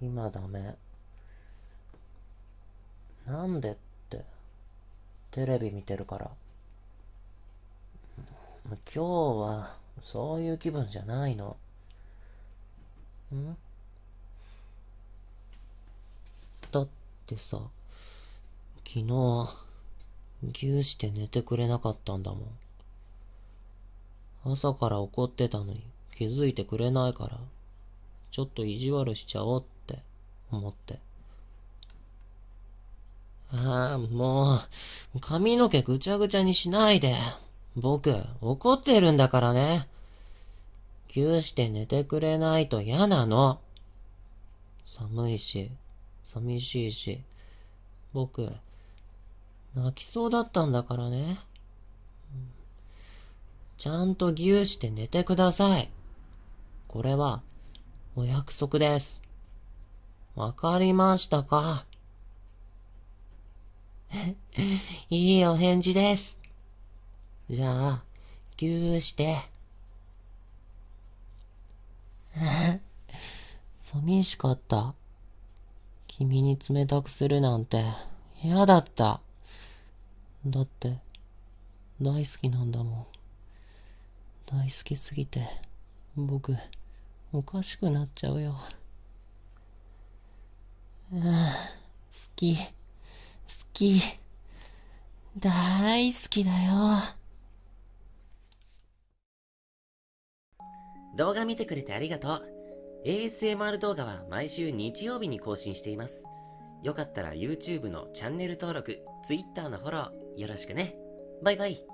今ダメ。なんでって。テレビ見てるから。今日は、そういう気分じゃないの。んだってさ、昨日、ぎゅうして寝てくれなかったんだもん。朝から怒ってたのに気づいてくれないから。ちょっと意地悪しちゃおうって思って。ああ、もう、髪の毛ぐちゃぐちゃにしないで。僕、怒ってるんだからね。ぎゅーして寝てくれないと嫌なの。寒いし、寂しいし、僕、泣きそうだったんだからね。ちゃんとぎゅーして寝てください。これは、お約束です。わかりましたか いいお返事です。じゃあ、ぎゅーして。寂しかった。君に冷たくするなんて嫌だった。だって、大好きなんだもん。大好きすぎて、僕。おかしくなっちゃうよ。うん、好き、好き、大好きだよ。動画見てくれてありがとう。ASMR 動画は毎週日曜日に更新しています。よかったら YouTube のチャンネル登録、Twitter のフォローよろしくね。バイバイ。